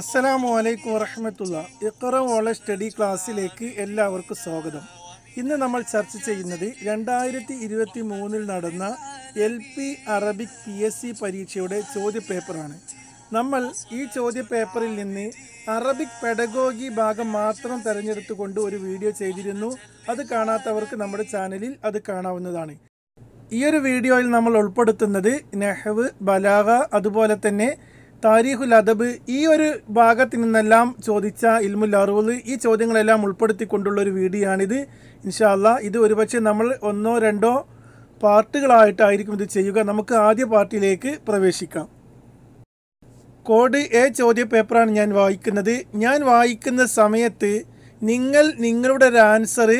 അസ്സലാമു അലൈക്കും വറഹമത്തുള്ള ഇക്കറ ഓള സ്റ്റഡി ക്ലാസ്സിലേക്ക് എല്ലാവർക്കും സ്വാഗതം ഇന്ന് നമ്മൾ ചർച്ച ചെയ്യുന്നത് രണ്ടായിരത്തി ഇരുപത്തി മൂന്നിൽ നടന്ന L P Arabic P S C പരീക്ഷയുടെ ചോദ്യപേപ്പറാണ് നമ്മൾ ഈ ചോദ്യപേപ്പറിൽ നിന്ന് അറബിക് പെഡഗോഗി ഭാഗം മാത്രം തിരഞ്ഞെടുത്തുകൊണ്ട് ഒരു വീഡിയോ ചെയ്തിരുന്നു അത് കാണാത്തവർക്ക് നമ്മുടെ ചാനലിൽ അത് കാണാവുന്നതാണ് ഈ ഒരു വീഡിയോയിൽ നമ്മൾ ഉൾപ്പെടുത്തുന്നത് നെഹ്വ് ബലാഗ അതുപോലെ തന്നെ താരീഖുൽ അദബ് ഈ ഒരു ഭാഗത്ത് നിന്നെല്ലാം ചോദിച്ച ഇൽമുൽ അറുവൽ ഈ ചോദ്യങ്ങളെല്ലാം ഉൾപ്പെടുത്തിക്കൊണ്ടുള്ള ഒരു വീഡിയോ ആണിത് ഇൻഷാല്ല ഇത് ഒരുപക്ഷെ നമ്മൾ ഒന്നോ രണ്ടോ പാർട്ടുകളായിട്ടായിരിക്കും ഇത് ചെയ്യുക നമുക്ക് ആദ്യ പാർട്ടിയിലേക്ക് പ്രവേശിക്കാം കോഡ് എ ചോദ്യ പേപ്പറാണ് ഞാൻ വായിക്കുന്നത് ഞാൻ വായിക്കുന്ന സമയത്ത് നിങ്ങൾ നിങ്ങളുടെ ഒരു ആൻസർ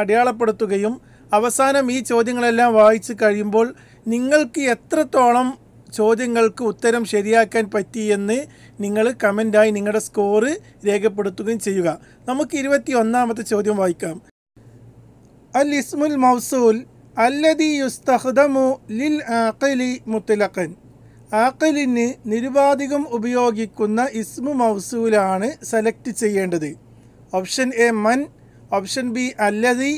അടയാളപ്പെടുത്തുകയും അവസാനം ഈ ചോദ്യങ്ങളെല്ലാം വായിച്ചു കഴിയുമ്പോൾ നിങ്ങൾക്ക് എത്രത്തോളം ചോദ്യങ്ങൾക്ക് ഉത്തരം ശരിയാക്കാൻ പറ്റിയെന്ന് നിങ്ങൾ കമൻറ്റായി നിങ്ങളുടെ സ്കോറ് രേഖപ്പെടുത്തുകയും ചെയ്യുക നമുക്ക് ഇരുപത്തി ഒന്നാമത്തെ ചോദ്യം വായിക്കാം അൽ ഇസ്മുൽ മൗസൂൽ അല്ലദി യുസ്തഹദമു ലിൽ ആഖലി മുത്തലഖൻ ആഖലിന് നിരുപാധികം ഉപയോഗിക്കുന്ന ഇസ്മു മൗസൂലാണ് സെലക്ട് ചെയ്യേണ്ടത് ഓപ്ഷൻ എ മൻ ഓപ്ഷൻ ബി അല്ലതി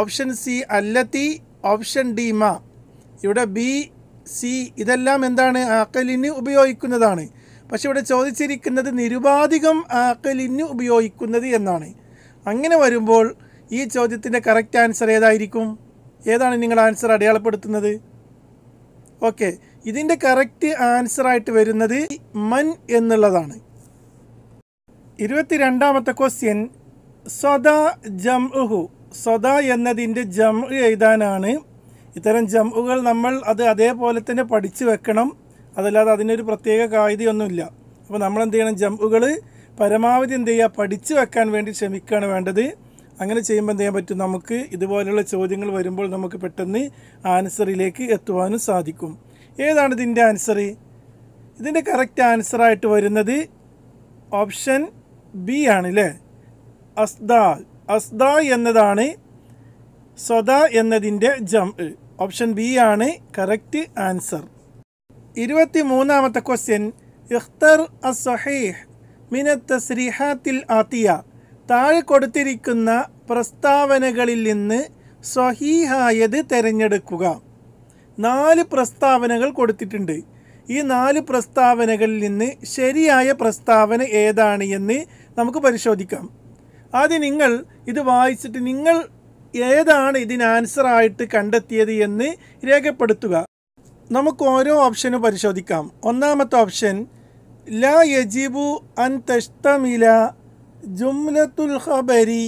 ഓപ്ഷൻ സി അല്ലത്തി ഓപ്ഷൻ ഡി മ ഇവിടെ ബി സി ഇതെല്ലാം എന്താണ് അക്കലിന് ഉപയോഗിക്കുന്നതാണ് പക്ഷെ ഇവിടെ ചോദിച്ചിരിക്കുന്നത് നിരുപാധികം അക്കലിന് ഉപയോഗിക്കുന്നത് എന്നാണ് അങ്ങനെ വരുമ്പോൾ ഈ ചോദ്യത്തിൻ്റെ കറക്റ്റ് ആൻസർ ഏതായിരിക്കും ഏതാണ് നിങ്ങൾ ആൻസർ അടയാളപ്പെടുത്തുന്നത് ഓക്കെ ഇതിൻ്റെ കറക്റ്റ് ആൻസറായിട്ട് വരുന്നത് മൻ എന്നുള്ളതാണ് ഇരുപത്തിരണ്ടാമത്തെ ക്വസ്റ്റ്യൻ സ്വദ ഉഹു സ്വദ എന്നതിൻ്റെ ജം എഴുതാനാണ് ഇത്തരം ജമ്പുകൾ നമ്മൾ അത് അതേപോലെ തന്നെ പഠിച്ചു വെക്കണം അതല്ലാതെ അതിനൊരു പ്രത്യേക കായികയൊന്നുമില്ല അപ്പോൾ നമ്മൾ എന്ത് ചെയ്യണം ജമ്പുകൾ പരമാവധി എന്ത് ചെയ്യുക പഠിച്ചു വെക്കാൻ വേണ്ടി ശ്രമിക്കുകയാണ് വേണ്ടത് അങ്ങനെ ചെയ്യുമ്പോൾ എന്ത് ചെയ്യാൻ പറ്റും നമുക്ക് ഇതുപോലെയുള്ള ചോദ്യങ്ങൾ വരുമ്പോൾ നമുക്ക് പെട്ടെന്ന് ആൻസറിലേക്ക് എത്തുവാനും സാധിക്കും ഏതാണ് ഇതിൻ്റെ ആൻസർ ഇതിൻ്റെ കറക്റ്റ് ആൻസറായിട്ട് വരുന്നത് ഓപ്ഷൻ ബി ആണല്ലേ അസ്ദാ അസ്ദാ എന്നതാണ് സ്വദ എന്നതിൻ്റെ ജം ഓപ്ഷൻ ബി ആണ് കറക്റ്റ് ആൻസർ ഇരുപത്തി മൂന്നാമത്തെ ക്വസ്റ്റ്യൻ ഇഖ്തർ അസഹീഹ് മിനത്ത ശ്രീഹാത്തിൽ ആത്തിയ താഴെ കൊടുത്തിരിക്കുന്ന പ്രസ്താവനകളിൽ നിന്ന് സ്വഹീഹായത് തിരഞ്ഞെടുക്കുക നാല് പ്രസ്താവനകൾ കൊടുത്തിട്ടുണ്ട് ഈ നാല് പ്രസ്താവനകളിൽ നിന്ന് ശരിയായ പ്രസ്താവന ഏതാണ് എന്ന് നമുക്ക് പരിശോധിക്കാം ആദ്യം നിങ്ങൾ ഇത് വായിച്ചിട്ട് നിങ്ങൾ ഏതാണ് ഇതിന് ആൻസർ ആയിട്ട് കണ്ടെത്തിയത് എന്ന് രേഖപ്പെടുത്തുക നമുക്ക് ഓരോ ഓപ്ഷനും പരിശോധിക്കാം ഒന്നാമത്തെ ഓപ്ഷൻ ല യജിബു അൻ തഷ്തമില ജുംലത്തുൽ ഖബരി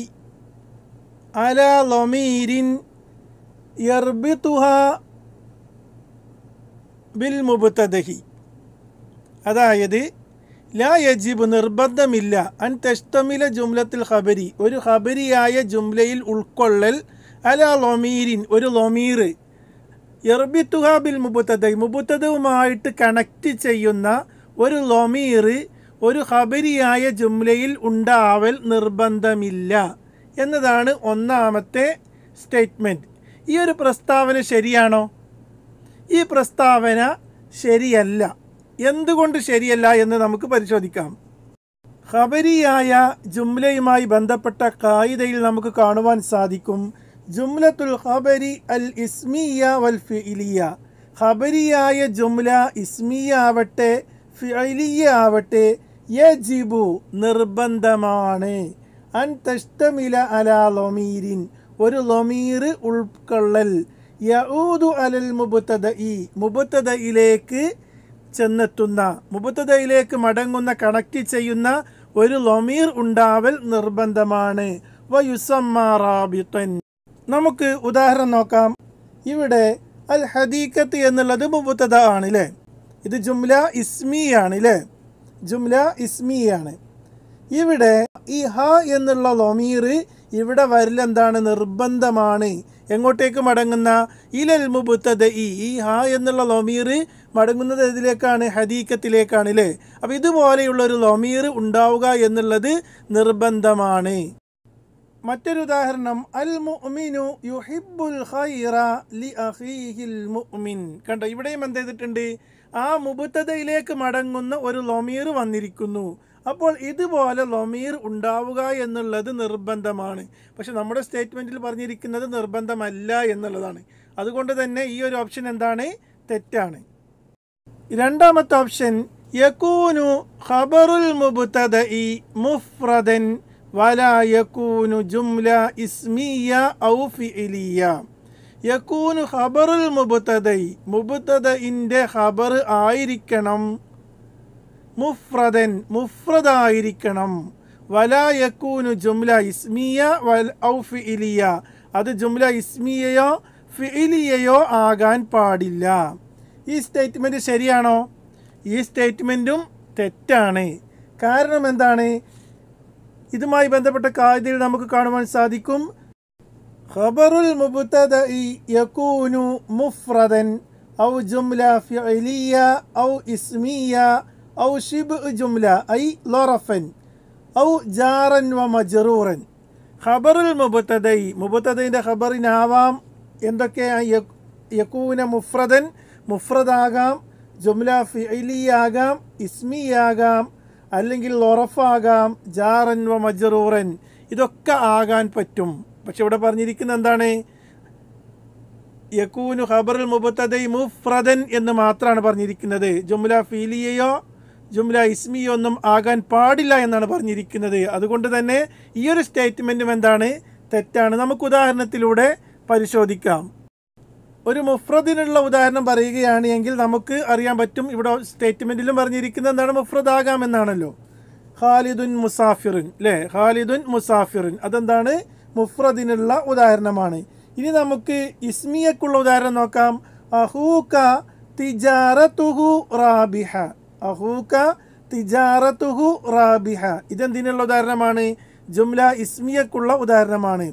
അല ലൊമീരിൻ യർബിതുഹ ബിൽ മുബുത്തദഹി അതായത് ലാ യജീബ് നിർബന്ധമില്ല അൻ തെഷ്തമില ജുംലത്തിൽ ഖബരി ഒരു ഖബരിയായ ജുംലയിൽ ഉൾക്കൊള്ളൽ അല ലൊമീരിൻ ഒരു ലൊമീർ എർബിത്തുഹാബിൽ മുബുത്തത മുബുത്തതവുമായിട്ട് കണക്റ്റ് ചെയ്യുന്ന ഒരു ലൊമീർ ഒരു ഖബരിയായ ജുംലയിൽ ഉണ്ടാവൽ നിർബന്ധമില്ല എന്നതാണ് ഒന്നാമത്തെ സ്റ്റേറ്റ്മെൻറ്റ് ഈ ഒരു പ്രസ്താവന ശരിയാണോ ഈ പ്രസ്താവന ശരിയല്ല എന്തുകൊണ്ട് ശരിയല്ല എന്ന് നമുക്ക് പരിശോധിക്കാം ഖബരിയായ ജുംലയുമായി ബന്ധപ്പെട്ട കായിതയിൽ നമുക്ക് കാണുവാൻ സാധിക്കും ജുംലത്തുൽ ഖബരി അൽ ഇസ്മിയ വൽ ഫിലിയ ഖബരിയായ ജുംല ഇസ്മിയ ആവട്ടെ ഫിലിയ ആവട്ടെ യജിബു നിർബന്ധമാണ് അൻ തഷ്തമില അല ലൊമീരിൻ ഒരു ലൊമീർ ഉൾക്കൊള്ളൽ യഊദു അലൽ മുബത്തദ ഇ മുബത്തദയിലേക്ക് ചെന്നെത്തുന്ന മുബത്തതയിലേക്ക് മടങ്ങുന്ന കണക്റ്റ് ചെയ്യുന്ന ഒരു ലൊമീർ ഉണ്ടാവൽ നിർബന്ധമാണ് നമുക്ക് ഉദാഹരണം നോക്കാം ഇവിടെ അൽ ഹദീഖത്ത് എന്നുള്ളത് മുബത്തത ആണല്ലേ ഇത് ജുംല ഇസ്മിയാണല്ലേ ജുംല ഇസ്മിയാണ് ഇവിടെ ഈ ഹ എന്നുള്ള ലൊമീർ ഇവിടെ വരിൽ എന്താണ് നിർബന്ധമാണ് എങ്ങോട്ടേക്ക് മടങ്ങുന്ന ഇലൽ മുബുത്തത ഈ ഹ എന്നുള്ള ലൊമീർ മടങ്ങുന്നത് ഇതിലേക്കാണ് ഹദീക്കത്തിലേക്കാണ് അല്ലേ അപ്പോൾ ഇതുപോലെയുള്ള ഒരു ലൊമീർ ഉണ്ടാവുക എന്നുള്ളത് നിർബന്ധമാണ് മറ്റൊരു ഉദാഹരണം അൽ മുഅ്മിനു യുഹിബ്ബുൽ ഖൈറ ലി അഖീഹിൽ മുഅ്മിൻ കണ്ടോ ഇവിടെയും എന്ത് ചെയ്തിട്ടുണ്ട് ആ മുബത്തതയിലേക്ക് മടങ്ങുന്ന ഒരു ലൊമീർ വന്നിരിക്കുന്നു അപ്പോൾ ഇതുപോലെ ലൊമീർ ഉണ്ടാവുക എന്നുള്ളത് നിർബന്ധമാണ് പക്ഷെ നമ്മുടെ സ്റ്റേറ്റ്മെൻറ്റിൽ പറഞ്ഞിരിക്കുന്നത് നിർബന്ധമല്ല എന്നുള്ളതാണ് അതുകൊണ്ട് തന്നെ ഈ ഒരു ഓപ്ഷൻ എന്താണ് തെറ്റാണ് രണ്ടാമത്തെ ഓപ്ഷൻ യക്കൂനു ഖബറുൽ മുബുത്തദ ഇ മുഫ്രദൻ വല യക്കൂനു ജുംല ഇസ്മിയ ഔ ഫിഇലിയ യക്കൂനു ഖബറുൽ മുബ്തദ മുബുത്തദഇൻ്റെ ഖബർ ആയിരിക്കണം മുഫ്രദൻ ആയിരിക്കണം വല യക്കൂനു ജുംല ഇസ്മിയ വൽ ഔ ഫിഇലിയ അത് ജുംല ഇസ്മിയയോ ഫിഇലിയയോ ആകാൻ പാടില്ല ഈ സ്റ്റേറ്റ്മെൻറ്റ് ശരിയാണോ ഈ സ്റ്റേറ്റ്മെൻറ്റും തെറ്റാണ് കാരണം എന്താണ് ഇതുമായി ബന്ധപ്പെട്ട കാര്യത്തിൽ നമുക്ക് കാണുവാൻ സാധിക്കും ഖബറുൽ മുബുത്തദ യകൂനു മുഫ്രദൻ ഔ ജുംല ഫിഅലിയ ഔ ഇസ്മിയ ഔ ഷിബ് ജുംല ഐ ലോറഫൻ ഔ ജാറൻ വ മജറൂറൻ ഖബറുൽ മുബുത്തദൈ മുബുത്തദൈൻ്റെ ഖബറിനാവാം എന്തൊക്കെയാണ് യക്കൂന മുഫ്രദൻ മുഫ്രദാകാം ജുംല ഇസ്മി ഇസ്മിയാകാം അല്ലെങ്കിൽ ഉറഫാകാം ജാറൻ വ മജറൂറൻ ഇതൊക്കെ ആകാൻ പറ്റും പക്ഷെ ഇവിടെ പറഞ്ഞിരിക്കുന്ന എന്താണ് യക്കൂനു ഖബറുൽ മുബത്തദൈ മുഫ്രദൻ എന്ന് മാത്രമാണ് പറഞ്ഞിരിക്കുന്നത് ജുംല ഫീലിയയോ ജുംല ഇസ്മിയോ ഒന്നും ആകാൻ പാടില്ല എന്നാണ് പറഞ്ഞിരിക്കുന്നത് അതുകൊണ്ട് തന്നെ ഈ ഒരു സ്റ്റേറ്റ്മെൻറ്റും എന്താണ് തെറ്റാണ് നമുക്ക് ഉദാഹരണത്തിലൂടെ പരിശോധിക്കാം ഒരു മുഫ്രദിനുള്ള ഉദാഹരണം പറയുകയാണ് എങ്കിൽ നമുക്ക് അറിയാൻ പറ്റും ഇവിടെ സ്റ്റേറ്റ്മെൻറ്റിലും പറഞ്ഞിരിക്കുന്നത് എന്താണ് എന്നാണല്ലോ ഖാലിദുൻ മുസാഫിറുൻ അല്ലേ ഖാലിദുൻ മുസാഫിറുൻ അതെന്താണ് മുഫ്രദിനുള്ള ഉദാഹരണമാണ് ഇനി നമുക്ക് ഇസ്മിയക്കുള്ള ഉദാഹരണം നോക്കാം അഹൂക തിജാറത്തുഹു റാബിഹ അഹൂക തിജാറത്തുഹു റാബിഹ ഇതെന്തിനുള്ള ഉദാഹരണമാണ് ജുംല ഇസ്മിയക്കുള്ള ഉദാഹരണമാണ്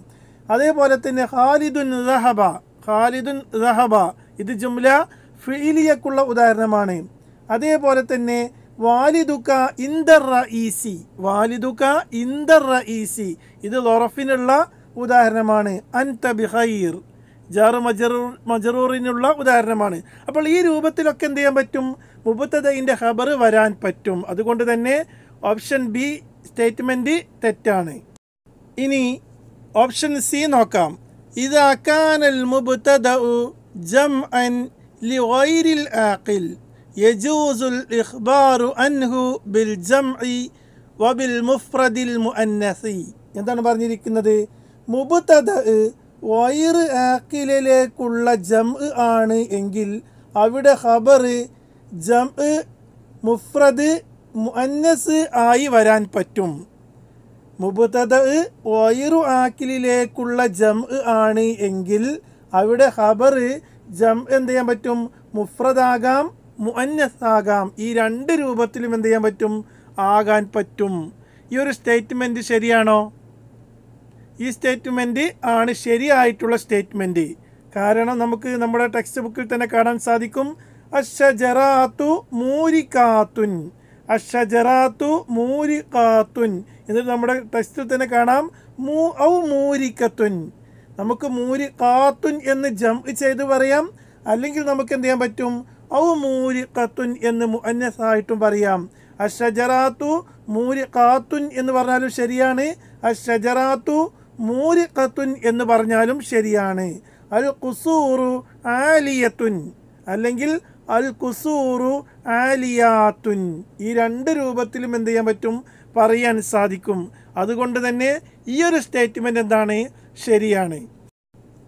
അതേപോലെ തന്നെ ഖാലിദുൻ റഹബ ഖാലിദുൻ റഹബ ഇത് ജുംല ഫിലിയക്കുള്ള ഉദാഹരണമാണ് അതേപോലെ തന്നെ വാലിദുക്ക ഇന്ദർ റഈസി വാലിദുക്ക ഇന്ദർ റഈസി ഇത് ലൊറഫിനുള്ള ഉദാഹരണമാണ് അൻത ബിഹൈർ ജാറു മജറൂർ മജറൂറിനുള്ള ഉദാഹരണമാണ് അപ്പോൾ ഈ രൂപത്തിലൊക്കെ എന്ത് ചെയ്യാൻ പറ്റും മുബത്തതയിൻ്റെ ഖബർ വരാൻ പറ്റും അതുകൊണ്ട് തന്നെ ഓപ്ഷൻ ബി സ്റ്റേറ്റ്മെൻറ്റ് തെറ്റാണ് ഇനി ഓപ്ഷൻ സി നോക്കാം إذا كان المبتدأ جمعا لغير العاقل يجوز الإخبار عنه بالجمع وبالمفرد المؤنث എന്താണ് പറഞ്ഞിരിക്കുന്നത് മുബുത്തത് വൈറ് ആക്കിലേക്കുള്ള ജം ആണ് എങ്കിൽ അവിടെ ഖബർ ജം മുഫ്രദ് മുഅന്നസ് ആയി വരാൻ പറ്റും മുബുതദ ഒയറു ആക്കിലേക്കുള്ള ജം ആണ് എങ്കിൽ അവിടെ ഹബർ ജം എന്ത് ചെയ്യാൻ പറ്റും മുഫ്രദാകാം മുഅന്നസാകാം ഈ രണ്ട് രൂപത്തിലും എന്ത് ചെയ്യാൻ പറ്റും ആകാൻ പറ്റും ഈ ഒരു സ്റ്റേറ്റ്മെൻറ്റ് ശരിയാണോ ഈ സ്റ്റേറ്റ്മെൻറ്റ് ആണ് ശരിയായിട്ടുള്ള സ്റ്റേറ്റ്മെൻറ്റ് കാരണം നമുക്ക് നമ്മുടെ ടെക്സ്റ്റ് ബുക്കിൽ തന്നെ കാണാൻ സാധിക്കും അഷജറാത്തു മൂരിക്കാത്തുൻ അഷജറാത്തു മൂരിക്കാത്തുൻ എന്നിട്ട് നമ്മുടെ ടെക്സ്റ്റിൽ തന്നെ കാണാം മൂ ഔ മൂരിക്കത്തുൻ നമുക്ക് മൂരി കാത്തുൻ എന്ന് ജം ചെയ്ത് പറയാം അല്ലെങ്കിൽ നമുക്ക് എന്ത് ചെയ്യാൻ പറ്റും ഔ മൂരിക്കത്തുൻ എന്ന് അന്യസായിട്ടും പറയാം അഷജറാത്തു മൂരിക്കാത്തുൻ എന്ന് പറഞ്ഞാലും ശരിയാണ് അഷജറാത്തു മൂരിക്കത്തുൻ എന്ന് പറഞ്ഞാലും ശരിയാണ് അൽ കുസൂറു ആലിയത്തുൻ അല്ലെങ്കിൽ അൽ കുസൂറു ആലിയാത്തുൻ ഈ രണ്ട് രൂപത്തിലും എന്ത് ചെയ്യാൻ പറ്റും പറയാൻ സാധിക്കും അതുകൊണ്ട് തന്നെ ഈ ഒരു സ്റ്റേറ്റ്മെൻ്റ് എന്താണ് ശരിയാണ്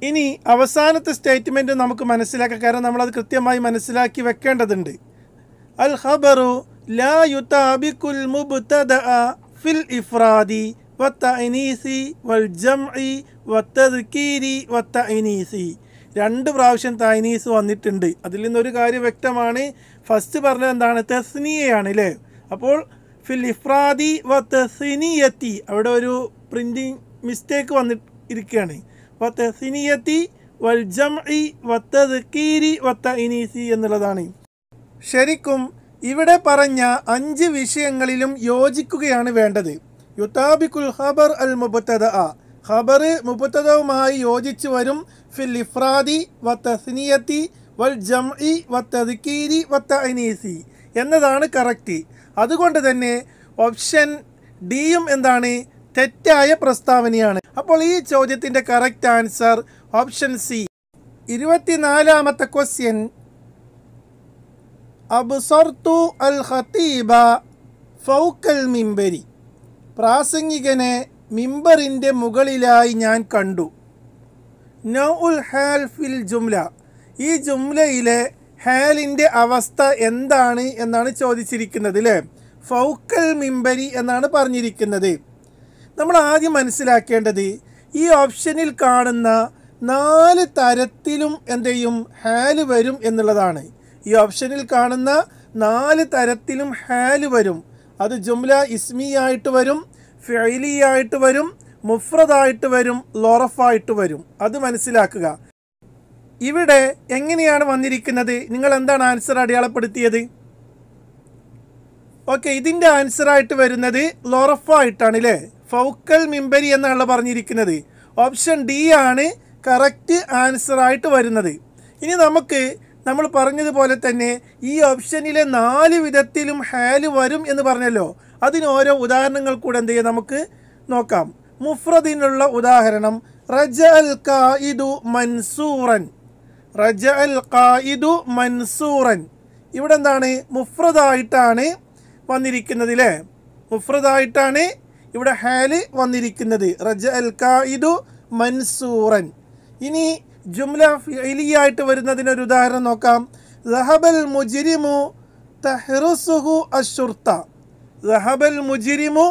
ഇനി അവസാനത്തെ സ്റ്റേറ്റ്മെൻറ്റ് നമുക്ക് മനസ്സിലാക്കാം കാരണം നമ്മളത് കൃത്യമായി മനസ്സിലാക്കി വെക്കേണ്ടതുണ്ട് അൽ ഖബറു ലാ യുതാബിക്കുൽ മുബ്തദ ഫിൽ ഇഫ്രാദി വത്ത ഇനീസി വൽ ജംഇ വത്തദ്കീരി വത്ത ഇനീസി രണ്ട് പ്രാവശ്യം തായ്നീസ് വന്നിട്ടുണ്ട് അതിൽ നിന്നൊരു കാര്യം വ്യക്തമാണ് ഫസ്റ്റ് പറഞ്ഞത് എന്താണ് തെസ്നിയയാണ് അല്ലേ അപ്പോൾ ഫിൽ ഇഫ്രാദി വ തെസിനിയത്തി അവിടെ ഒരു പ്രിൻറ്റിങ് മിസ്റ്റേക്ക് വന്നിട്ട് ഇരിക്കുകയാണ് വ വൽ ജം ഇ വത്തീരി വത്ത ഇനീസി എന്നുള്ളതാണ് ശരിക്കും ഇവിടെ പറഞ്ഞ അഞ്ച് വിഷയങ്ങളിലും യോജിക്കുകയാണ് വേണ്ടത് യുതാബിക്കുൽ ഖബർ അൽ മുബത്തദ ഹബർ മുബത്തദവുമായി യോജിച്ചു വരും ഫിൽ ഇഫ്രാദി വ والجمع വൽ ജംഇ വ തദ്ക്കീരി വ തഅനീസി എന്നതാണ് കറക്റ്റ് അതുകൊണ്ട് തന്നെ ഓപ്ഷൻ ഡിയും എന്താണ് തെറ്റായ പ്രസ്താവനയാണ് അപ്പോൾ ഈ ചോദ്യത്തിൻ്റെ കറക്റ്റ് ആൻസർ ഓപ്ഷൻ സി ഇരുപത്തിനാലാമത്തെ ക്വസ്റ്റ്യൻ അബ്സർത്തു അൽ ഖത്തീബ ഫൗക്കൽ മിംബരി പ്രാസംഗികനെ മിമ്പറിൻ്റെ മുകളിലായി ഞാൻ കണ്ടു നോ ഹാൽ ഫിൽ ജുംല ഈ ജുംലയിലെ ഹാലിൻ്റെ അവസ്ഥ എന്താണ് എന്നാണ് ചോദിച്ചിരിക്കുന്നത് അല്ലേ ഫൗക്കൽ മിമ്പരി എന്നാണ് പറഞ്ഞിരിക്കുന്നത് നമ്മൾ ആദ്യം മനസ്സിലാക്കേണ്ടത് ഈ ഓപ്ഷനിൽ കാണുന്ന നാല് തരത്തിലും എന്ത് ചെയ്യും ഹാല് വരും എന്നുള്ളതാണ് ഈ ഓപ്ഷനിൽ കാണുന്ന നാല് തരത്തിലും ഹാല് വരും അത് ജുംല ഇസ്മിയായിട്ട് വരും ആയിട്ട് വരും മുഫ്രദായിട്ട് വരും ലോറഫായിട്ട് വരും അത് മനസ്സിലാക്കുക ഇവിടെ എങ്ങനെയാണ് വന്നിരിക്കുന്നത് നിങ്ങൾ എന്താണ് ആൻസർ അടയാളപ്പെടുത്തിയത് ഓക്കെ ഇതിൻ്റെ ആൻസറായിട്ട് വരുന്നത് ലോറഫായിട്ടാണ് അല്ലേ ഫൗക്കൽ മിമ്പരി എന്നാണല്ലോ പറഞ്ഞിരിക്കുന്നത് ഓപ്ഷൻ ഡി ആണ് കറക്റ്റ് ആൻസറായിട്ട് വരുന്നത് ഇനി നമുക്ക് നമ്മൾ പറഞ്ഞതുപോലെ തന്നെ ഈ ഓപ്ഷനിലെ നാല് വിധത്തിലും ഹാല് വരും എന്ന് പറഞ്ഞല്ലോ അതിന് ഓരോ ഉദാഹരണങ്ങൾ കൂടെ എന്ത് ചെയ്യാം നമുക്ക് നോക്കാം മുഫ്രദിനുള്ള ഉദാഹരണം റജ അൽ കായിദു മൻസൂറൻ റജ അൽ കായിദു മൻസൂറൻ ഇവിടെ എന്താണ് മുഫ്രദായിട്ടാണ് വന്നിരിക്കുന്നതിലെ മുഫ്രദായിട്ടാണ് ഇവിടെ ഹാല് വന്നിരിക്കുന്നത് റജ അൽ കായിദു മൻസൂറൻ ഇനി ജുംല വരുന്നതിന് ഒരു ഉദാഹരണം നോക്കാം റഹബൽ മുജിരിമു തഹ്റുസുഹു അഷുർത്ത റഹബൽ മുജിരിമു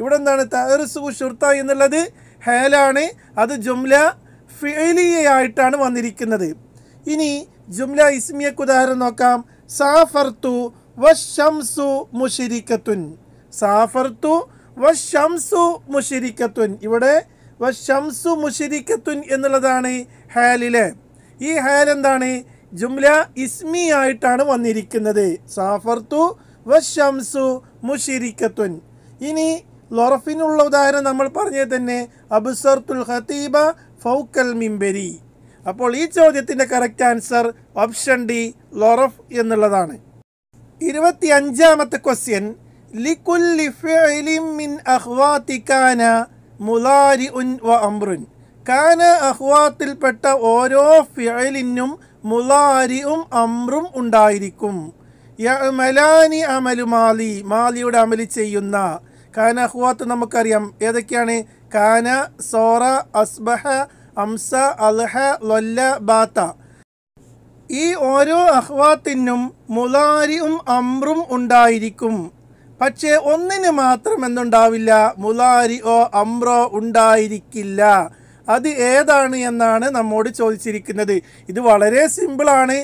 ഇവിടെ എന്താണ് തഹറുസുഹു ഷുർത്ത എന്നുള്ളത് ഹേലാണ് അത് ജുംല ഫിലിയായിട്ടാണ് വന്നിരിക്കുന്നത് ഇനി ജുംല ഇസ്മിയക്ക് ഉദാഹരണം നോക്കാം സാഫർത്തു വഷംസു മുഷിരിക്കത്തുൻ സാഫർത്തു വഷംസു മുഷിരിക്കത്തുൻ ഇവിടെ വഷംസു മുഷിരിക്കത്തുൻ എന്നുള്ളതാണ് ഹേലിലെ ഈ ഹാൽ എന്താണ് ജുംല ഇസ്മി ആയിട്ടാണ് വന്നിരിക്കുന്നത് സാഫർത്തു വശംസു മുഷിരിക്കത്തുൻ ഇനി ലൊറഫിനുള്ള ഉദാഹരണം നമ്മൾ പറഞ്ഞത് തന്നെ അബുസർത്തുൽ ഹത്തീബ ഫൗക്കൽ മിംബരി അപ്പോൾ ഈ ചോദ്യത്തിൻ്റെ കറക്റ്റ് ആൻസർ ഓപ്ഷൻ ഡി ലൊറഫ് എന്നുള്ളതാണ് ഇരുപത്തി അഞ്ചാമത്തെ ക്വസ്റ്റ്യൻ ിൽപ്പെട്ട മിൻ വ കാന ഓരോ ഫിഅലിനും മുലാരിയും അമ്രും ഉണ്ടായിരിക്കും അമലു മാലി മാലിയുടെ അമലി ചെയ്യുന്ന കാന ഹുവാത്ത് നമുക്കറിയാം ഏതൊക്കെയാണ് കാന സോറ അസ്ബഹ അംസ അൽഹ ലൊല്ല ബാത്ത ഈ ഓരോ അഹ്വാത്തിനും മുലാരിയും അമ്രും ഉണ്ടായിരിക്കും പക്ഷേ ഒന്നിന് മാത്രം എന്നുണ്ടാവില്ല മുലാരിയോ അമ്രോ ഉണ്ടായിരിക്കില്ല അത് ഏതാണ് എന്നാണ് നമ്മോട് ചോദിച്ചിരിക്കുന്നത് ഇത് വളരെ സിമ്പിളാണ്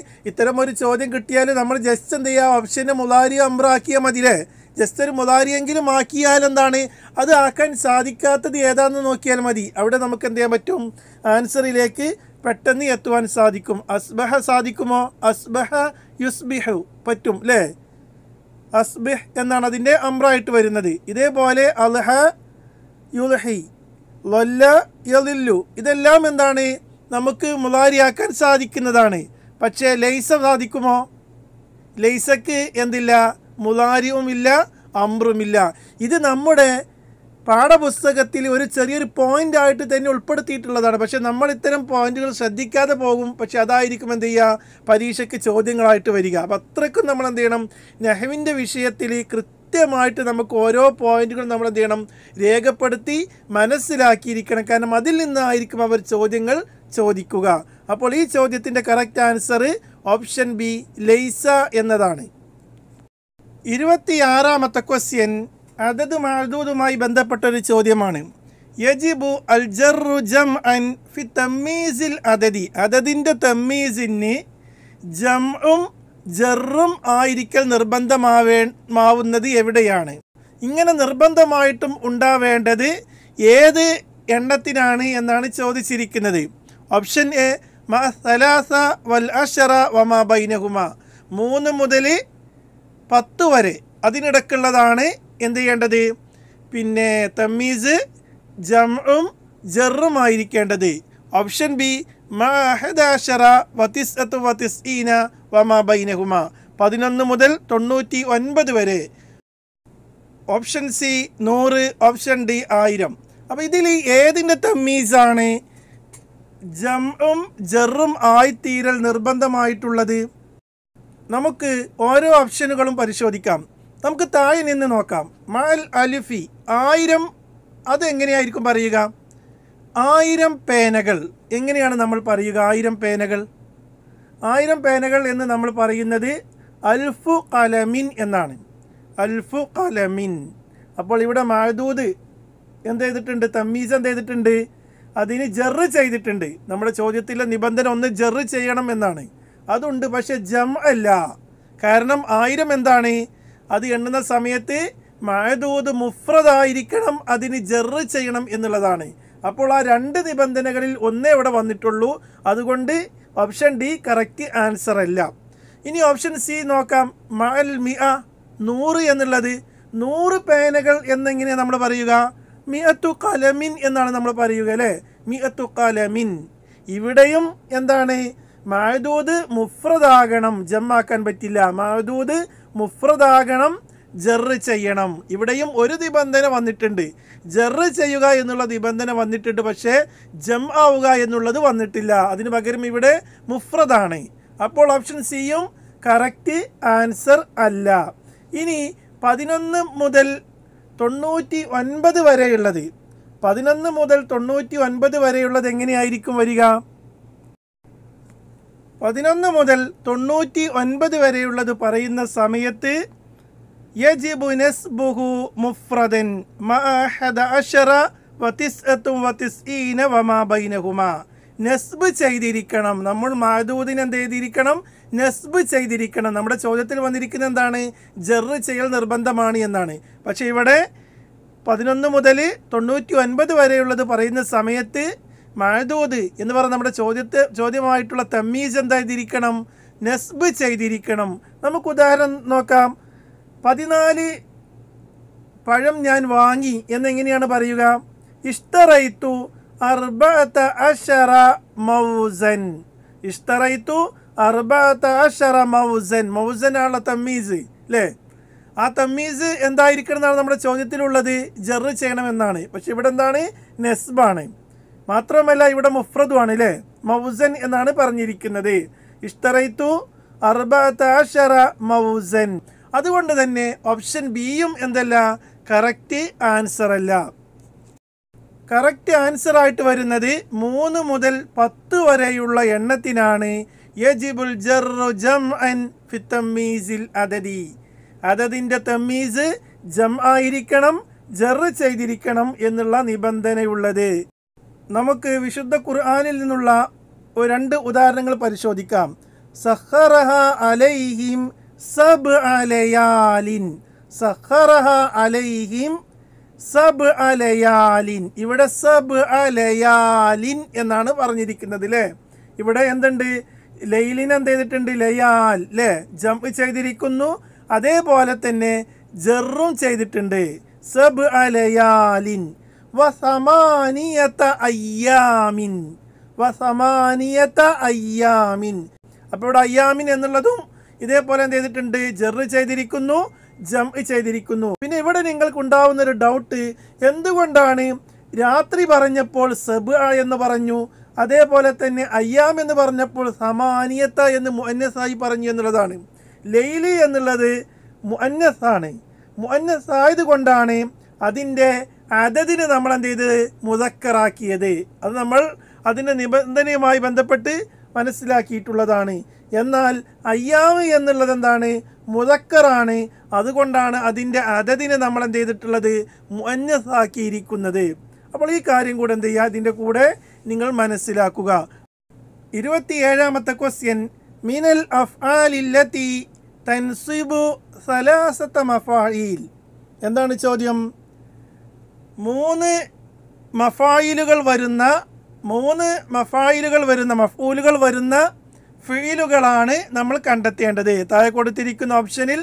ഒരു ചോദ്യം കിട്ടിയാൽ നമ്മൾ ജസ്റ്റ് എന്ത് ചെയ്യുക ഓപ്ഷന് മുതാരി അമ്രാക്കിയാൽ മതിലേ ജസ്റ്റ് ഒരു മുതാരിയെങ്കിലും ആക്കിയാൽ എന്താണ് അത് ആക്കാൻ സാധിക്കാത്തത് ഏതാണെന്ന് നോക്കിയാൽ മതി അവിടെ നമുക്ക് എന്ത് ചെയ്യാൻ പറ്റും ആൻസറിലേക്ക് പെട്ടെന്ന് എത്തുവാൻ സാധിക്കും അസ്ബഹ സാധിക്കുമോ അസ്ബഹ യുസ്ബിഹു പറ്റും അല്ലേ അസ്ബിഹ് എന്നാണ് അതിൻ്റെ അമ്രായിട്ട് വരുന്നത് ഇതേപോലെ അൽഹ യുൽഹി ലൊല്ല യലില്ലു ഇതെല്ലാം എന്താണ് നമുക്ക് മുലാരിയാക്കാൻ സാധിക്കുന്നതാണ് പക്ഷേ ലൈസ സാധിക്കുമോ ലൈസക്ക് എന്തില്ല മുലാരിയുമില്ല അമ്രുമില്ല ഇത് നമ്മുടെ പാഠപുസ്തകത്തിൽ ഒരു ചെറിയൊരു പോയിന്റ് ആയിട്ട് തന്നെ ഉൾപ്പെടുത്തിയിട്ടുള്ളതാണ് പക്ഷേ നമ്മൾ ഇത്തരം പോയിന്റുകൾ ശ്രദ്ധിക്കാതെ പോകും പക്ഷേ അതായിരിക്കും എന്ത് ചെയ്യുക പരീക്ഷയ്ക്ക് ചോദ്യങ്ങളായിട്ട് വരിക അപ്പം അത്രയ്ക്കും നമ്മൾ എന്ത് ചെയ്യണം നെഹവിൻ്റെ വിഷയത്തിൽ കൃത്യ കൃത്യമായിട്ട് നമുക്ക് ഓരോ പോയിന്റുകളും നമ്മൾ എന്ത് ചെയ്യണം രേഖപ്പെടുത്തി മനസ്സിലാക്കിയിരിക്കണം കാരണം അതിൽ നിന്നായിരിക്കും അവർ ചോദ്യങ്ങൾ ചോദിക്കുക അപ്പോൾ ഈ ചോദ്യത്തിൻ്റെ കറക്റ്റ് ആൻസർ ഓപ്ഷൻ ബി ലൈസ എന്നതാണ് ഇരുപത്തിയാറാമത്തെ ക്വസ്റ്റ്യൻ അതത് ബന്ധപ്പെട്ട ബന്ധപ്പെട്ടൊരു ചോദ്യമാണ് യജിബു അൽജറു ജം അൻ ഫി തമ്മീസിൽ അതതി അതതിൻ്റെ തമ്മീസിന് ജംഉം ജറും ആയിരിക്കൽ നിർബന്ധമാവേ മാവുന്നത് എവിടെയാണ് ഇങ്ങനെ നിർബന്ധമായിട്ടും ഉണ്ടാവേണ്ടത് ഏത് എണ്ണത്തിനാണ് എന്നാണ് ചോദിച്ചിരിക്കുന്നത് ഓപ്ഷൻ എ മ സലാസ വൽ അഷറ വമാ ബൈനഹുമ മൂന്ന് മുതൽ പത്ത് വരെ അതിനിടക്കുള്ളതാണ് എന്ത് ചെയ്യേണ്ടത് പിന്നെ തമ്മീസ് ജമും ജറുമായിരിക്കേണ്ടത് ഓപ്ഷൻ ബി മഹദാഷറ വത്തിസ് അത്ത് വത്തിസ് ഈന വമാബൈനഹുമ പതിനൊന്ന് മുതൽ തൊണ്ണൂറ്റി ഒൻപത് വരെ ഓപ്ഷൻ സി നൂറ് ഓപ്ഷൻ ഡി ആയിരം അപ്പോൾ ഇതിൽ ഏതിൻ്റെ തമ്മീസാണ് ജംഉം ജറും ആയിത്തീരൽ നിർബന്ധമായിട്ടുള്ളത് നമുക്ക് ഓരോ ഓപ്ഷനുകളും പരിശോധിക്കാം നമുക്ക് താഴെ നിന്ന് നോക്കാം മൽ അലിഫി ആയിരം അതെങ്ങനെയായിരിക്കും പറയുക ആയിരം പേനകൾ എങ്ങനെയാണ് നമ്മൾ പറയുക ആയിരം പേനകൾ ആയിരം പേനകൾ എന്ന് നമ്മൾ പറയുന്നത് അൽഫു കലമിൻ എന്നാണ് അൽഫു കലമിൻ അപ്പോൾ ഇവിടെ മഴദൂത് എന്ത് ചെയ്തിട്ടുണ്ട് തമ്മീസ് എന്ത് ചെയ്തിട്ടുണ്ട് അതിന് ജെറ് ചെയ്തിട്ടുണ്ട് നമ്മുടെ ചോദ്യത്തിലെ നിബന്ധന ഒന്ന് ജെറ് ചെയ്യണം എന്നാണ് അതുണ്ട് പക്ഷെ ജം അല്ല കാരണം ആയിരം എന്താണ് അത് എണ്ണുന്ന സമയത്ത് മഴദൂത് മുഫ്രതായിരിക്കണം അതിന് ജെറ് ചെയ്യണം എന്നുള്ളതാണ് അപ്പോൾ ആ രണ്ട് നിബന്ധനകളിൽ ഒന്നേ ഇവിടെ വന്നിട്ടുള്ളൂ അതുകൊണ്ട് ഓപ്ഷൻ ഡി കറക്റ്റ് ആൻസർ അല്ല ഇനി ഓപ്ഷൻ സി നോക്കാം മൽ മിഅ നൂറ് എന്നുള്ളത് നൂറ് പേനകൾ എന്നെങ്ങനെ നമ്മൾ പറയുക മിഅത്തു കലമിൻ എന്നാണ് നമ്മൾ പറയുക അല്ലേ മിഅത്തു കലമിൻ ഇവിടെയും എന്താണ് മഴദൂത് മുഫ്രദാകണം ജമ്മാക്കാൻ പറ്റില്ല മഴദൂത് മുഫ്രദാകണം ജെറ് ചെയ്യണം ഇവിടെയും ഒരു നിബന്ധന വന്നിട്ടുണ്ട് ജെറ് ചെയ്യുക എന്നുള്ള നിബന്ധന വന്നിട്ടുണ്ട് പക്ഷേ ജം ആവുക എന്നുള്ളത് വന്നിട്ടില്ല അതിന് പകരം ഇവിടെ മുഫ്രദാണ് അപ്പോൾ ഓപ്ഷൻ സിയും കറക്റ്റ് ആൻസർ അല്ല ഇനി പതിനൊന്ന് മുതൽ തൊണ്ണൂറ്റി ഒൻപത് വരെയുള്ളത് പതിനൊന്ന് മുതൽ തൊണ്ണൂറ്റി ഒൻപത് വരെയുള്ളത് എങ്ങനെയായിരിക്കും വരിക പതിനൊന്ന് മുതൽ തൊണ്ണൂറ്റി ഒൻപത് വരെയുള്ളത് പറയുന്ന സമയത്ത് يجب نسبه مفردا مع أحد عشر وتسعة وتسعين وما بينهما നസ്ബ് ചെയ്തിരിക്കണം നമ്മൾ മാധൂദിനെ എന്ത് ചെയ്തിരിക്കണം നസ്ബ് ചെയ്തിരിക്കണം നമ്മുടെ ചോദ്യത്തിൽ വന്നിരിക്കുന്ന എന്താണ് ജെറ് ചെയ്യൽ നിർബന്ധമാണ് എന്നാണ് പക്ഷേ ഇവിടെ പതിനൊന്ന് മുതൽ തൊണ്ണൂറ്റി ഒൻപത് വരെയുള്ളത് പറയുന്ന സമയത്ത് മഴതോത് എന്ന് പറഞ്ഞ നമ്മുടെ ചോദ്യത്തെ ചോദ്യമായിട്ടുള്ള തമ്മീസ് എന്താ ചെയ്തിരിക്കണം നസ്ബ് ചെയ്തിരിക്കണം നമുക്ക് ഉദാഹരണം നോക്കാം പതിനാല് പഴം ഞാൻ വാങ്ങി എന്നെങ്ങനെയാണ് പറയുക ഇഷ്ടറൈത്തു അർബത്ത അഷറ മൗസൻ ഇഷ്ടറൈത്തു അർബത്ത അഷറ മൗസൻ മൗസൻ ആണല്ലോ തമ്മീസ് അല്ലേ ആ തമ്മീസ് എന്തായിരിക്കണം എന്നാണ് നമ്മുടെ ചോദ്യത്തിലുള്ളത് ജെറ് ചെയ്യണമെന്നാണ് പക്ഷെ ഇവിടെ എന്താണ് നെസ്ബാണ് മാത്രമല്ല ഇവിടെ മുഫ്രദുമാണ് അല്ലേ മൗസൻ എന്നാണ് പറഞ്ഞിരിക്കുന്നത് ഇഷ്ടറൈത്തു അർബത്ത അഷറ മൗസൻ അതുകൊണ്ട് തന്നെ ഓപ്ഷൻ ബിയും എന്തല്ല കറക്റ്റ് ആൻസർ അല്ല കറക്റ്റ് ആൻസർ ആയിട്ട് വരുന്നത് മൂന്ന് മുതൽ പത്ത് വരെയുള്ള എണ്ണത്തിനാണ് യജിബുൽ ജം അതതി അതതിൻ്റെ തമ്മീസ് ജം ആയിരിക്കണം ജറ് ചെയ്തിരിക്കണം എന്നുള്ള നിബന്ധനയുള്ളത് നമുക്ക് വിശുദ്ധ ഖുർആാനിൽ നിന്നുള്ള രണ്ട് ഉദാഹരണങ്ങൾ പരിശോധിക്കാം സഹറഹ അലൈഹിം سبع ليال അലൈഹിം സബ് അലയാലിൻ ഇവിടെ സബ് അലയാലിൻ എന്നാണ് പറഞ്ഞിരിക്കുന്നത് അല്ലേ ഇവിടെ എന്തുണ്ട് ലൈലിൻ എന്ത് ചെയ്തിട്ടുണ്ട് ലയാൽ അല്ലേ ജംപ് ചെയ്തിരിക്കുന്നു അതേപോലെ തന്നെ ജെറും ചെയ്തിട്ടുണ്ട് സബ് അലയാലിൻ വസമാനിയത അയ്യാമിൻ വസമാനിയത അയ്യാമിൻ അപ്പോൾ ഇവിടെ അയ്യാമിൻ എന്നുള്ളതും ഇതേപോലെ എന്ത് ചെയ്തിട്ടുണ്ട് ജെറ് ചെയ്തിരിക്കുന്നു ജം ചെയ്തിരിക്കുന്നു പിന്നെ ഇവിടെ നിങ്ങൾക്ക് ഉണ്ടാവുന്ന ഒരു ഡൗട്ട് എന്തുകൊണ്ടാണ് രാത്രി പറഞ്ഞപ്പോൾ സെബ് എന്ന് പറഞ്ഞു അതേപോലെ തന്നെ അയ്യാം എന്ന് പറഞ്ഞപ്പോൾ സമാനിയത്ത എന്ന് മുഅന്നസായി പറഞ്ഞു എന്നുള്ളതാണ് ലൈലി എന്നുള്ളത് മുഅന്നസാണ് മുഅന്നസ് കൊണ്ടാണ് അതിൻ്റെ അതതിന് നമ്മൾ എന്ത് ചെയ്ത് മുതക്കറാക്കിയത് അത് നമ്മൾ അതിൻ്റെ നിബന്ധനയുമായി ബന്ധപ്പെട്ട് മനസ്സിലാക്കിയിട്ടുള്ളതാണ് എന്നാൽ അയ്യാവ് എന്നുള്ളത് എന്താണ് മുതക്കറാണ് അതുകൊണ്ടാണ് അതിൻ്റെ അതതിനെ നമ്മൾ എന്ത് ചെയ്തിട്ടുള്ളത് മുഅന്നസാക്കിയിരിക്കുന്നത് അപ്പോൾ ഈ കാര്യം കൂടെ എന്ത് ചെയ്യുക അതിൻ്റെ കൂടെ നിങ്ങൾ മനസ്സിലാക്കുക ഇരുപത്തിയേഴാമത്തെ ക്വസ്റ്റ്യൻ മിനൽ അഫ്ആലില്ലത്തി തൻസിബു സലാസത്ത മഫായിൽ എന്താണ് ചോദ്യം മൂന്ന് മഫായിലുകൾ വരുന്ന മൂന്ന് മഫായിലുകൾ വരുന്ന മഫൂലുകൾ വരുന്ന ഫീലുകളാണ് നമ്മൾ കണ്ടെത്തേണ്ടത് താഴെ കൊടുത്തിരിക്കുന്ന ഓപ്ഷനിൽ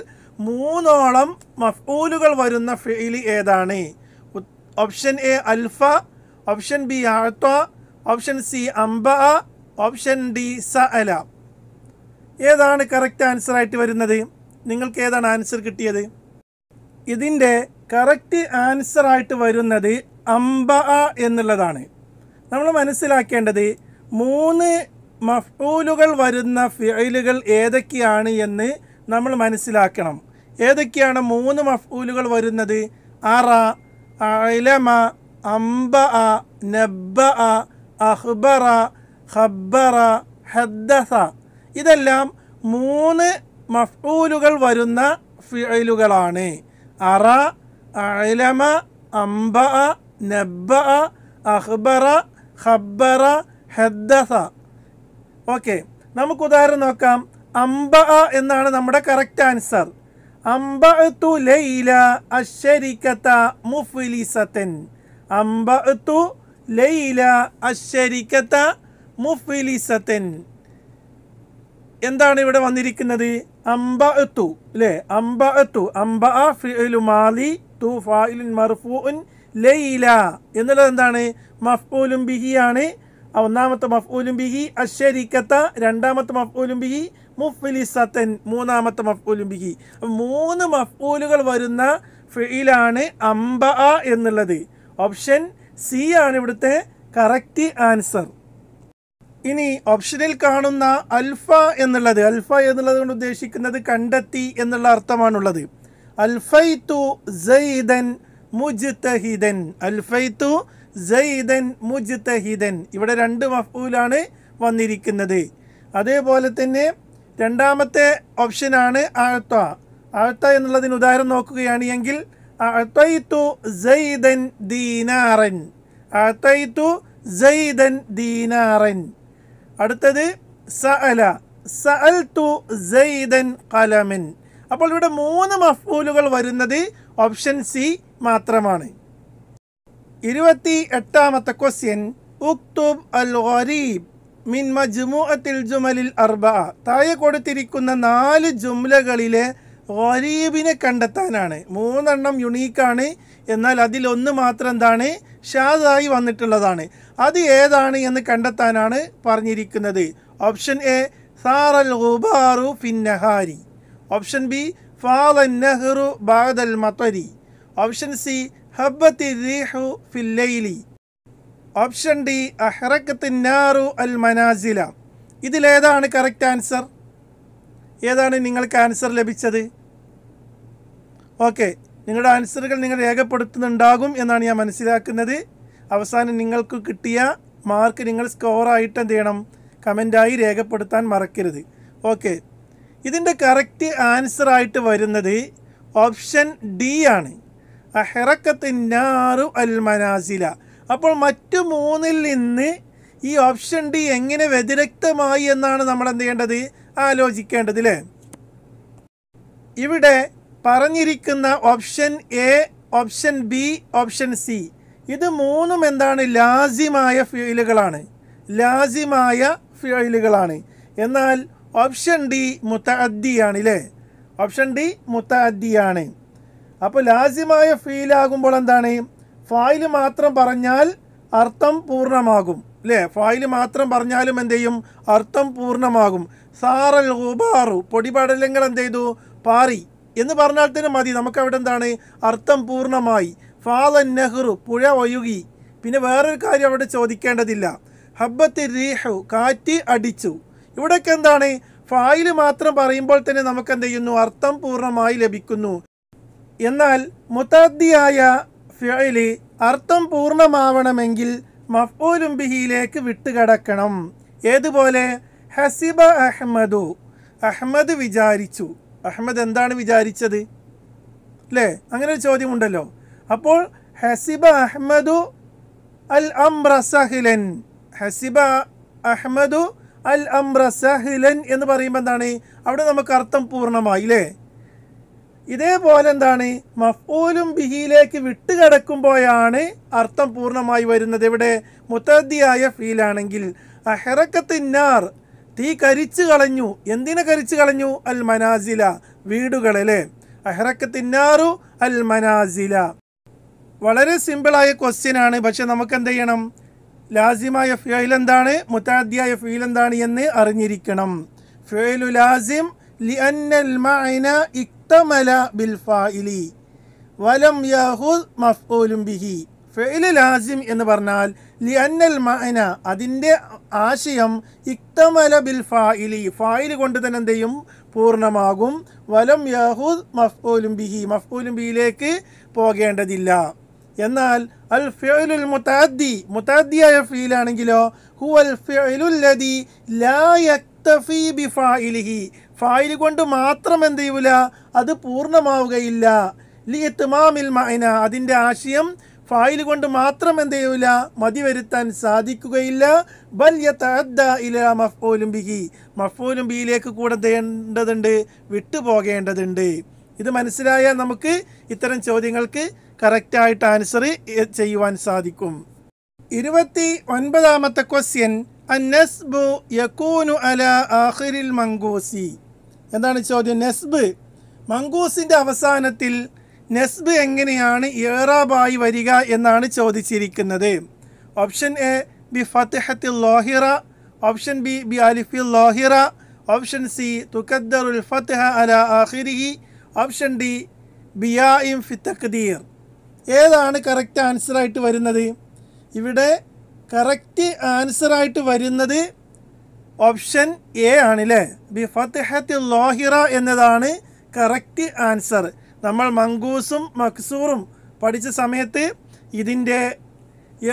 മൂന്നോളം മഫ്ഊലുകൾ വരുന്ന ഫീല് ഏതാണ് ഓപ്ഷൻ എ അൽഫ ഓപ്ഷൻ ബി ആഴ്ത്ത ഓപ്ഷൻ സി അംബ ഓപ്ഷൻ ഡി സ അല ഏതാണ് കറക്റ്റ് ആൻസർ ആയിട്ട് വരുന്നത് നിങ്ങൾക്ക് ഏതാണ് ആൻസർ കിട്ടിയത് ഇതിൻ്റെ കറക്റ്റ് ആൻസർ ആയിട്ട് വരുന്നത് അമ്പ എന്നുള്ളതാണ് നമ്മൾ മനസ്സിലാക്കേണ്ടത് മൂന്ന് മഫൂലുകൾ വരുന്ന ഫിഴലുകൾ ഏതൊക്കെയാണ് എന്ന് നമ്മൾ മനസ്സിലാക്കണം ഏതൊക്കെയാണ് മൂന്ന് മഫൂലുകൾ വരുന്നത് അറ അലമ അംബ അ നബ്ബ അ അഹ്ബറ ഖബ്ബറ ഹദ്ദസ ഇതെല്ലാം മൂന്ന് മഫൂലുകൾ വരുന്ന ഫിഴലുകളാണ് അറ അലമ അംബ നബ്ബ അഹ്ബറ ഖബ്ബറ ഹദ്ദസ ഓക്കെ നമുക്ക് ഉദാഹരണം നോക്കാം അംബ എന്നാണ് നമ്മുടെ കറക്റ്റ് ആൻസർ തു ലൈല മുഫിലിസത്തൻ മുഫ്ലിസതൻ തു ലൈല അശ്വരിക്കത്ത മുഫ്ലിസതൻ എന്താണ് ഇവിടെ വന്നിരിക്കുന്നത് അംബഅത്തു അല്ലേ അംബഅത്തു അംബ ഫിഉലു മാലി തു ഫായിലുൻ ലൈല എന്നുള്ളത് എന്താണ് മഫ്ഊലുൻ ബിഹി ആണ് ഒന്നാമത്തെ മഫ്ഊലും ബിഹി അശ്വരിക്കത്ത രണ്ടാമത്തെ മഫ്ഊലും ബിഹി സത്തൻ മൂന്നാമത്തെ മഫ്ഊലും ബിഹി മൂന്ന് മഫ്ഊലുകൾ വരുന്ന അമ്പ ആ എന്നുള്ളത് ഓപ്ഷൻ സി ആണ് ഇവിടുത്തെ കറക്റ്റ് ആൻസർ ഇനി ഓപ്ഷനിൽ കാണുന്ന അൽഫ എന്നുള്ളത് അൽഫ എന്നുള്ളത് കൊണ്ട് ഉദ്ദേശിക്കുന്നത് കണ്ടെത്തി എന്നുള്ള അർത്ഥമാണുള്ളത് അൽഫൈത്തു ജയ്ദൻ മുജ്തഹിദൻ അൽഫൈത്തു ജയ്ദൻ മുജ്തഹിദൻ ഇവിടെ രണ്ട് മഫൂലാണ് വന്നിരിക്കുന്നത് അതേപോലെ തന്നെ രണ്ടാമത്തെ ഓപ്ഷനാണ് ആഴ്ത്ത ആഴ്ത്ത എന്നുള്ളതിന് ഉദാഹരണം നോക്കുകയാണ് എങ്കിൽ അഴ്ത്തയിത്തു ജയ്ദൻ ദീനാറൻ അഴ്ത്തയിത്തു ജയ്ദൻ ദീനാറൻ അടുത്തത് സഅല സഅൽതു ജയ്ദൻ കലമൻ അപ്പോൾ ഇവിടെ മൂന്ന് മഫ്ഊലുകൾ വരുന്നത് ഓപ്ഷൻ സി മാത്രമാണ് ഇരുപത്തി എട്ടാമത്തെ ക്വസ്റ്റ്യൻ ഉക്തുബ് അൽ ഗരീബ് മിൻ മജ്മുഅത്തിൽ ജുമലിൽ അർബ താഴെ കൊടുത്തിരിക്കുന്ന നാല് ജുംലകളിലെ ഗരീബിനെ കണ്ടെത്താനാണ് മൂന്നെണ്ണം യുണീക്കാണ് എന്നാൽ അതിലൊന്ന് മാത്രം എന്താണ് ഷാദായി വന്നിട്ടുള്ളതാണ് അത് ഏതാണ് എന്ന് കണ്ടെത്താനാണ് പറഞ്ഞിരിക്കുന്നത് ഓപ്ഷൻ എ സാറൽ ഗുബാറു ഫിന്നഹാരി ഓപ്ഷൻ ബി ഫാൽ നെഹ്റു ബാദൽ മത്തരി ഓപ്ഷൻ സി റീഹു ഓപ്ഷൻ ഡി അഹ്റക്കത്തിൻ നാറു അൽ മനാസില ഇതിലേതാണ് കറക്റ്റ് ആൻസർ ഏതാണ് നിങ്ങൾക്ക് ആൻസർ ലഭിച്ചത് ഓക്കെ നിങ്ങളുടെ ആൻസറുകൾ നിങ്ങൾ രേഖപ്പെടുത്തുന്നുണ്ടാകും എന്നാണ് ഞാൻ മനസ്സിലാക്കുന്നത് അവസാനം നിങ്ങൾക്ക് കിട്ടിയ മാർക്ക് നിങ്ങൾ സ്കോറായിട്ട് എന്ത് ചെയ്യണം കമൻറ്റായി രേഖപ്പെടുത്താൻ മറക്കരുത് ഓക്കെ ഇതിൻ്റെ കറക്റ്റ് ആൻസറായിട്ട് വരുന്നത് ഓപ്ഷൻ ഡി ആണ് അഹ്റക്കത്തിന്നാറു അൽ മനാസില അപ്പോൾ മറ്റു മൂന്നിൽ നിന്ന് ഈ ഓപ്ഷൻ ഡി എങ്ങനെ വ്യതിരക്തമായി എന്നാണ് നമ്മൾ എന്ത് ചെയ്യേണ്ടത് ആലോചിക്കേണ്ടത് അല്ലേ ഇവിടെ പറഞ്ഞിരിക്കുന്ന option A option B option C ഇത് മൂന്നും എന്താണ് ലാസിമായ ഫ്യൂലുകളാണ് ലാസിമായ ഫ്യൂലുകളാണ് എന്നാൽ ഓപ്ഷൻ ഡി മുത്തഅദ്ദിയാണ് അല്ലേ ഓപ്ഷൻ ഡി മുത്തഅദ്ദിയാണ് അപ്പോൾ ലാസ്യമായ ഫീലാകുമ്പോൾ എന്താണ് ഫായിൽ മാത്രം പറഞ്ഞാൽ അർത്ഥം പൂർണ്ണമാകും അല്ലേ ഫായിൽ മാത്രം പറഞ്ഞാലും എന്ത് ചെയ്യും അർത്ഥം പൂർണ്ണമാകും സാറൽ ഉപാറു പൊടിപടലങ്ങൾ എന്ത് ചെയ്തു പാറി എന്ന് പറഞ്ഞാൽ തന്നെ മതി നമുക്ക് അവിടെ എന്താണ് അർത്ഥം പൂർണ്ണമായി ഫാദൻ നെഹ്റു പുഴ ഒഴുകി പിന്നെ വേറൊരു കാര്യം അവിടെ ചോദിക്കേണ്ടതില്ല ഹബ്ബത്തി റീഹു കാറ്റ് അടിച്ചു ഇവിടെയൊക്കെ എന്താണ് ഫായിൽ മാത്രം പറയുമ്പോൾ തന്നെ നമുക്ക് എന്ത് ചെയ്യുന്നു അർത്ഥം പൂർണ്ണമായി ലഭിക്കുന്നു എന്നാൽ മുത്തദ്ദിയായ ഫിഅലി അർത്ഥം പൂർണ്ണമാവണമെങ്കിൽ മഫ്ഊലും ബിഹിയിലേക്ക് വിട്ടുകടക്കണം ഏതുപോലെ ഹസിബ അഹ്മദു അഹ്മദ് വിചാരിച്ചു അഹ്മദ് എന്താണ് വിചാരിച്ചത് അല്ലേ അങ്ങനെ ഒരു ചോദ്യമുണ്ടല്ലോ അപ്പോൾ ഹസിബ അഹ്മദു അൽ അംറസഹിലൻ ഹസിബ അഹ്മദു അൽ അംറസഹിലൻ എന്ന് പറയുമ്പോൾ എന്താണ് അവിടെ നമുക്ക് അർത്ഥം പൂർണ്ണമായി അല്ലേ ഇതേപോലെ എന്താണ് മഫൂലും ബിഹിയിലേക്ക് വിട്ടുകിടക്കുമ്പോഴാണ് അർത്ഥം പൂർണ്ണമായി വരുന്നത് ഇവിടെ മുത്തദ്ദിയായ ഫീലാണെങ്കിൽ അഹറക്കത്തിന്നാർ തീ കരിച്ചു കളഞ്ഞു എന്തിനെ കരിച്ചു കളഞ്ഞു അൽ മനാസില വീടുകളല്ലേ അഹറക്കത്തിന്നാറു അൽ മനാസില വളരെ സിമ്പിളായ ക്വസ്റ്റ്യൻ ആണ് പക്ഷെ നമുക്ക് എന്ത് ചെയ്യണം ലാസിമായ ഫിയോയിൽ എന്താണ് മുത്താദ്യായ ഫീൽ എന്താണ് എന്ന് അറിഞ്ഞിരിക്കണം ഫിയോയിലു ലാസിം ലി അന്നൽ മുഹ്തമല ബിൽ ഫായിലി വലം യഹുദ് മഫ്ഊലും ബിഹി ഫെയിൽ ലാസിം എന്ന് പറഞ്ഞാൽ ലിയന്നൽ മഅന അതിൻ്റെ ആശയം ഇക്തമല ബിൽ ഫായിലി ഫായിൽ കൊണ്ട് തന്നെ എന്ത് ചെയ്യും പൂർണ്ണമാകും വലം യഹൂദ് മഫ്ഊലും ബിഹി മഫ്ഊലും ബിയിലേക്ക് പോകേണ്ടതില്ല എന്നാൽ അൽ ഫെയിലുൽ മുതാദ്ദി മുതാദ്ദിയായ ഫീലാണെങ്കിലോ ഹുവൽ ഫിഅലുല്ലദി ലാ യക്തഫി ഫായിലിഹി ഫായിൽ കൊണ്ട് മാത്രം എന്ത് ചെയ്യൂല അത് പൂർണ്ണമാവുകയില്ല ലി എത്തുമാമിൽ മൈന അതിൻ്റെ ആശയം ഫായിൽ കൊണ്ട് മാത്രം എന്ത് ചെയ്യൂല മതി വരുത്താൻ സാധിക്കുകയില്ല ബൽ യത്തഅദ്ദ ഇല മഫ്ഊലും ബിഹി മഫ്ഊലും ബിയിലേക്ക് കൂടെ തേണ്ടതുണ്ട് വിട്ടുപോകേണ്ടതുണ്ട് ഇത് മനസ്സിലായാൽ നമുക്ക് ഇത്തരം ചോദ്യങ്ങൾക്ക് കറക്റ്റായിട്ട് ആൻസർ ചെയ്യുവാൻ സാധിക്കും ഇരുപത്തി ഒൻപതാമത്തെ ക്വസ്റ്റ്യൻ അന്നസ്ബു യക്കൂനു അല ആഖിരിൽ മങ്കൂസി എന്താണ് ചോദ്യം നെസ്ബ് മങ്കൂസിൻ്റെ അവസാനത്തിൽ നെസ്ബ് എങ്ങനെയാണ് ഏറാബായി വരിക എന്നാണ് ചോദിച്ചിരിക്കുന്നത് ഓപ്ഷൻ എ ബി ഫത്തിഹത്തിൽ ലോഹിറ ഓപ്ഷൻ ബി ബി അലിഫിൽ ലോഹിറ ഓപ്ഷൻ സി തുക്കദ്ദറുൽ ഫത്തിഹ അല ആഹിരിഹി ഓപ്ഷൻ ഡി ബിയാ ഇം ഫിത്തഖ്ദീർ ഏതാണ് കറക്റ്റ് ആൻസറായിട്ട് വരുന്നത് ഇവിടെ കറക്റ്റ് ആൻസറായിട്ട് വരുന്നത് ഓപ്ഷൻ എ ആണല്ലേ ബി ഫത്തഹത്തിൽ ലോഹിറ എന്നതാണ് കറക്റ്റ് ആൻസർ നമ്മൾ മങ്കൂസും മക്സൂറും പഠിച്ച സമയത്ത് ഇതിൻ്റെ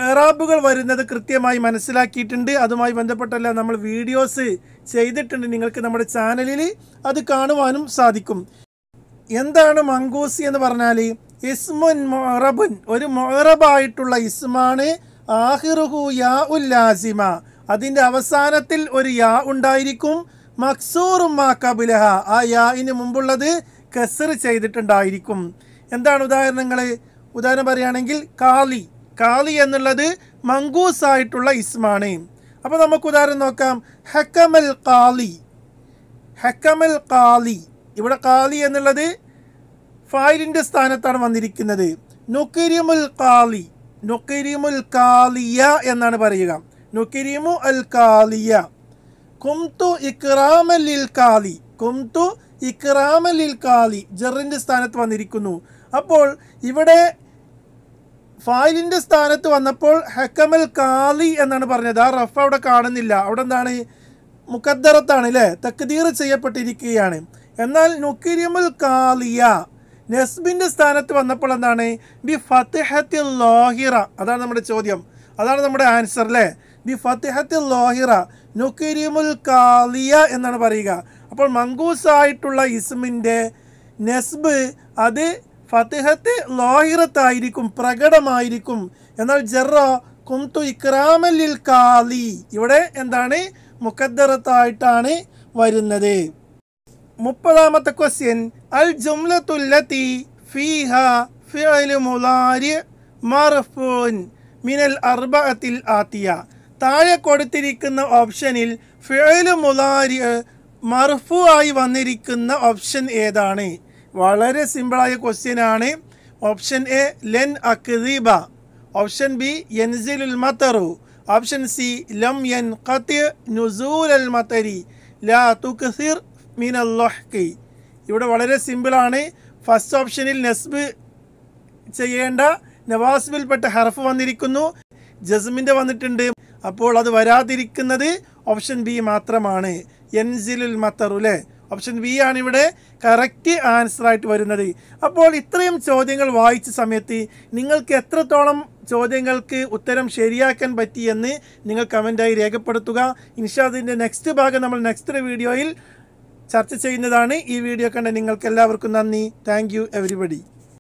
ഏറാബുകൾ വരുന്നത് കൃത്യമായി മനസ്സിലാക്കിയിട്ടുണ്ട് അതുമായി ബന്ധപ്പെട്ടല്ല നമ്മൾ വീഡിയോസ് ചെയ്തിട്ടുണ്ട് നിങ്ങൾക്ക് നമ്മുടെ ചാനലിൽ അത് കാണുവാനും സാധിക്കും എന്താണ് മങ്കൂസ് എന്ന് പറഞ്ഞാൽ ഇസ്മുൻ മൊറബുൻ ഒരു മൊറബായിട്ടുള്ള ഇസ്മാണ് ആഹിറുഹു യാ ഉല്ലാസിമ ലാസിമ അതിൻ്റെ അവസാനത്തിൽ ഒരു യാ ഉണ്ടായിരിക്കും മക്സൂറും മാ കബുലഹ ആ യാഇന് മുമ്പുള്ളത് കസർ ചെയ്തിട്ടുണ്ടായിരിക്കും എന്താണ് ഉദാഹരണങ്ങൾ ഉദാഹരണം പറയുകയാണെങ്കിൽ കാളി കാളി എന്നുള്ളത് മങ്കൂസ് ആയിട്ടുള്ള ഇസ്മാണ് അപ്പോൾ നമുക്ക് ഉദാഹരണം നോക്കാം ഹക്കമൽ കാളി ഹക്കമൽ കാളി ഇവിടെ കാളി എന്നുള്ളത് ഫായിലിൻ്റെ സ്ഥാനത്താണ് വന്നിരിക്കുന്നത് നുക്കിരിമുൽ കാളി നുക്കിരിമുൽ കാളിയ എന്നാണ് പറയുക നുക്കിരിമു അൽ കാലിയ കുംതു ലിൽ കാലി കുംതു ലിൽ കാലി ജറിൻ്റെ സ്ഥാനത്ത് വന്നിരിക്കുന്നു അപ്പോൾ ഇവിടെ ഫായിലിൻ്റെ സ്ഥാനത്ത് വന്നപ്പോൾ ഹക്കമൽ കാലി എന്നാണ് പറഞ്ഞത് ആ റഫ് അവിടെ കാണുന്നില്ല അവിടെ എന്താണ് മുഖദ്ദറത്താണ് അല്ലേ തക്തീർ ചെയ്യപ്പെട്ടിരിക്കുകയാണ് എന്നാൽ നുക്കിരിമുൽ കാലിയ നസ്ബിൻ്റെ സ്ഥാനത്ത് വന്നപ്പോൾ എന്താണ് ബി ഫത്തിഹത്തിൽ ലോഹിറ അതാണ് നമ്മുടെ ചോദ്യം അതാണ് നമ്മുടെ ആൻസർ അല്ലേ ബി ഫത്തിഹത്തിൽ ലോഹിറ നുക്കിരിമുൽ കാലിയ എന്നാണ് പറയുക അപ്പോൾ മങ്കൂസായിട്ടുള്ള ഇസ്മിൻ്റെ നെസ്ബ് അത് ഫത്തിഹത്ത് ലോഹിറത്തായിരിക്കും പ്രകടമായിരിക്കും എന്നാൽ ജറ കുംതു ഇക്രാമലിൽ കാലി ഇവിടെ എന്താണ് മുഖദ്ദറത്തായിട്ടാണ് വരുന്നത് മുപ്പതാമത്തെ ക്വസ്റ്റ്യൻ അൽ ജുംലത്തുല്ലത്തി ഫിഹ ഫിഅലു മുലാരി മർഫൂൻ മിനൽ അർബഅത്തിൽ ആത്തിയ താഴെ കൊടുത്തിരിക്കുന്ന ഓപ്ഷനിൽ ഫേലു മുലാരി മർഫു ആയി വന്നിരിക്കുന്ന ഓപ്ഷൻ ഏതാണ് വളരെ സിമ്പിളായ ക്വസ്റ്റ്യൻ ആണ് ഓപ്ഷൻ എ ലെൻ അക്ദീബ ഓപ്ഷൻ ബി യൻസിലുൽ മത്തറു ഓപ്ഷൻ സി ലം യൻ ഖത്തി നുസൂൽ അൽ മത്തരി ലാ തുക്സിർ അല്ലൊഹ്കി ഇവിടെ വളരെ സിമ്പിളാണ് ഫസ്റ്റ് ഓപ്ഷനിൽ നസ്ബ് ചെയ്യേണ്ട നവാസ്ബിൽപ്പെട്ട ഹർഫ് വന്നിരിക്കുന്നു ജസ്മിൻ്റെ വന്നിട്ടുണ്ട് അപ്പോൾ അത് വരാതിരിക്കുന്നത് ഓപ്ഷൻ ബി മാത്രമാണ് എൻസിലുൽ മത്തറുലെ ഓപ്ഷൻ ബി ആണ് ഇവിടെ കറക്റ്റ് ആൻസറായിട്ട് വരുന്നത് അപ്പോൾ ഇത്രയും ചോദ്യങ്ങൾ വായിച്ച സമയത്ത് നിങ്ങൾക്ക് എത്രത്തോളം ചോദ്യങ്ങൾക്ക് ഉത്തരം ശരിയാക്കാൻ പറ്റിയെന്ന് നിങ്ങൾ കമൻറ്റായി രേഖപ്പെടുത്തുക ഇൻഷാദിൻ്റെ നെക്സ്റ്റ് ഭാഗം നമ്മൾ നെക്സ്റ്റ് വീഡിയോയിൽ ചർച്ച ചെയ്യുന്നതാണ് ഈ വീഡിയോ കണ്ട നിങ്ങൾക്ക് എല്ലാവർക്കും നന്ദി താങ്ക് യു എവരിബഡി